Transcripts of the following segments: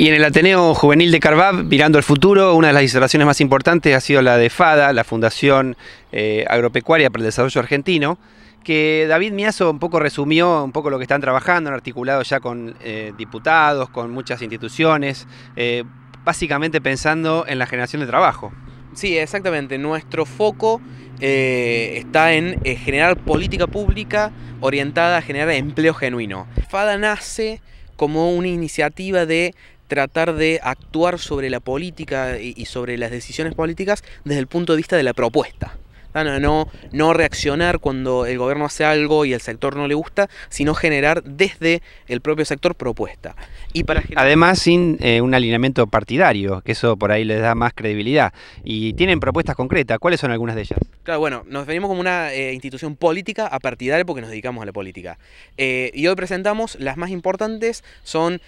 Y en el Ateneo Juvenil de Carvab, mirando al futuro, una de las instalaciones más importantes ha sido la de FADA, la Fundación eh, Agropecuaria para el Desarrollo Argentino, que David Miazo un poco resumió un poco lo que están trabajando, han articulado ya con eh, diputados, con muchas instituciones, eh, básicamente pensando en la generación de trabajo. Sí, exactamente. Nuestro foco está en generar política pública orientada a generar empleo genuino. FADA nace como una iniciativa de tratar de actuar sobre la política y sobre las decisiones políticas desde el punto de vista de la propuesta no, no reaccionar cuando el gobierno hace algo y el sector no le gusta, sino generar desde el propio sector propuesta. Y para Además, sin eh, un alineamiento partidario, que eso por ahí les da más credibilidad. Y tienen propuestas concretas, ¿cuáles son algunas de ellas? Claro, bueno, nos definimos como una eh, institución política a partidario porque nos dedicamos a la política. Eh, y hoy presentamos las más importantes, son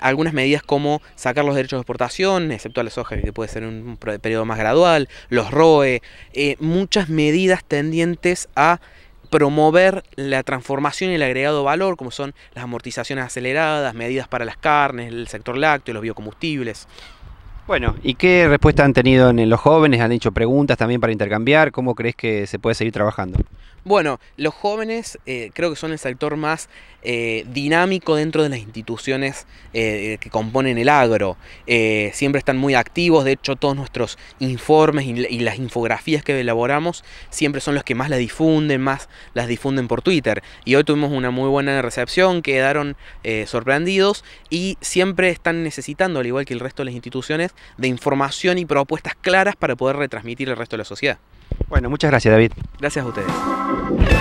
algunas medidas como sacar los derechos de exportación, excepto a las que puede ser un periodo más gradual, los ROE, muchas medidas tendientes a promover la transformación y el agregado valor, como son las amortizaciones aceleradas, medidas para las carnes, el sector lácteo, los biocombustibles. Bueno, ¿y qué respuesta han tenido en los jóvenes? ¿Han hecho preguntas también para intercambiar? ¿Cómo crees que se puede seguir trabajando? Bueno, los jóvenes eh, creo que son el sector más eh, dinámico dentro de las instituciones eh, que componen el agro. siempre están muy activos, de hecho todos nuestros informes y, y, las infografías que elaboramos siempre son los que más las difunden, más las difunden por Twitter. Y hoy tuvimos una muy buena recepción, quedaron sorprendidos y siempre están necesitando, al igual que el resto de las instituciones, de información y propuestas claras para poder retransmitir el resto de la sociedad. Bueno, muchas gracias David. Gracias a ustedes.